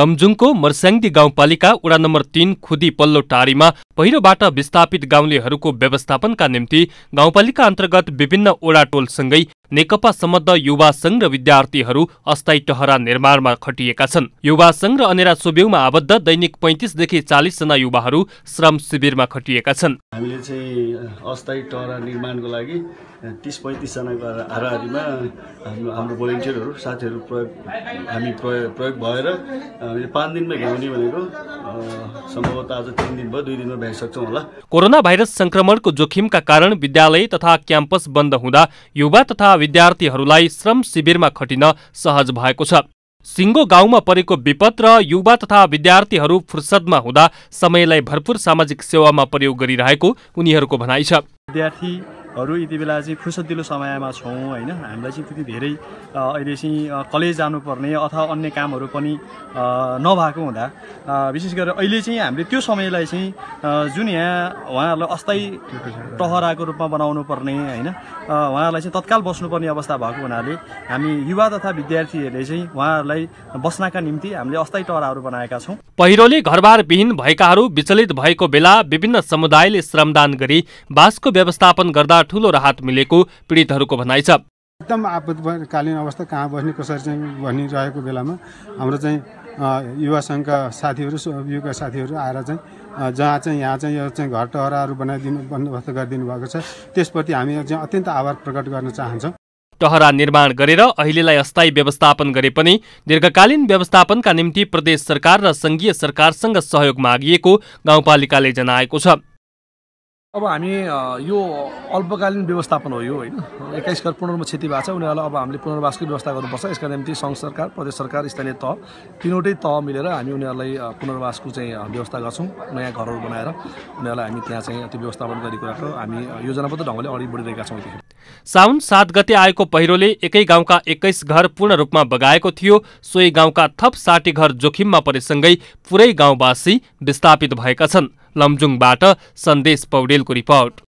लमजुङको मर्स्याङ्दी गाउँपालिका वडा नम्बर तीन खुदी पल्लो टारीमा पहिरोबाट विस्थापित गाउँलेहरूको व्यवस्थापनका निम्ति गाउँपालिका अन्तर्गत विभिन्न ओडा टोलसँगै नेकपा सम्बद्ध युवा संघ र विद्यार्थीहरू अस्थायी टहरा निर्माणमा खटिएका छन् युवा संघ र अनेरा सोब्यौमा आबद्ध दैनिक पैँतिसदेखि चालिसजना युवाहरू श्रम शिविरमा खटिएका छन् हामीले चाहिँ अस्थायी टहरा निर्माणको लागि तिस पैँतिसजनाको हाराहारीमा हाम्रो भोलिन्टियरहरू साथीहरू प्रयोग हामी प्रयोग प्रयोग भएर हामीले पाँच दिनमा घ्याउने भनेको कोरोना भाइरस संक्रमणको जोखिमका कारण विद्यालय तथा क्याम्पस बन्द हुँदा युवा तथा विद्यार्थीहरूलाई श्रम शिविरमा खटिन सहज भएको छ सिङ्गो गाउँमा परेको विपद र युवा तथा विद्यार्थीहरू फुर्सदमा हुँदा समयलाई भरपूर सामाजिक सेवामा प्रयोग गरिरहेको उनीहरूको भनाइ छ विद्यार्थीहरू यति बेला चाहिँ फुर्सदिलो समयमा छौँ होइन हामीलाई चाहिँ त्यति धेरै अहिले चाहिँ कलेज जानुपर्ने अथवा अन्य कामहरू पनि नभएको हुँदा विशेष गरेर अहिले चाहिँ हामीले त्यो समयलाई चाहिँ जुन यहाँ उहाँहरूलाई अस्थायी टहराको रूपमा बनाउनु पर्ने होइन उहाँहरूलाई चाहिँ तत्काल बस्नुपर्ने अवस्था भएको हुनाले हामी युवा तथा विद्यार्थीहरूले चाहिँ उहाँहरूलाई बस्नका निम्ति हामीले अस्थायी टहराहरू बनाएका छौँ पहिरोले घरबार विहीन भएकाहरू विचलित भएको बेला विभिन्न समुदायले श्रमदान गरी बाँसको व्यवस्थापन गर्दा ठूलो राहत मिलेको पीडितहरूको भनाइ छ एकदम आपतकालीन अवस्था कहाँ बस्ने कसरी चाहिँ भनिरहेको बेलामा हाम्रो चाहिँ युवा सङ्घका साथीहरू युवा साथीहरू आएर चाहिँ जहाँ चाहिँ यहाँ चाहिँ यो चाहिँ घर टहराहरू बनाइदिनु बन्दोबस्त गरिदिनु भएको छ त्यसप्रति हामी चाहिँ अत्यन्त आभार प्रकट गर्न चाहन्छौँ टहरा निर्माण गरेर अहिलेलाई अस्थायी व्यवस्थापन गरे पनि दीर्घकालीन व्यवस्थापनका निम्ति प्रदेश सरकार र सङ्घीय सरकारसँग सहयोग मागिएको गाउँपालिकाले जनाएको छ अब हामी यो अल्पकालीन व्यवस्थापन हो यो होइन एक्काइस घर पुनर्मा क्षति भएको छ उनीहरूलाई अब हामीले पुनर्वासको व्यवस्था गर्नुपर्छ यसका निम्ति सङ्घ सरकार प्रदेश सरकार स्थानीय तह तिनवटै तह मिलेर हामी उनीहरूलाई पुनर्वासको चाहिँ व्यवस्था गर्छौँ नयाँ घरहरू बनाएर उनीहरूलाई हामी त्यहाँ चाहिँ त्यो व्यवस्थापन गर्ने कुराको हामी योजनाबद्ध ढङ्गले अगाडि बढिरहेका छौँ साउन सात गते आएको पहिरोले एकै गाउँका एक्काइस घर पूर्ण रूपमा बगाएको थियो सोही गाउँका थप साठी घर जोखिममा परेसँगै पुरै गाउँवासी विस्थापित भएका छन् लमजुङबाट सन्देश पौडेल को रिपोर्ट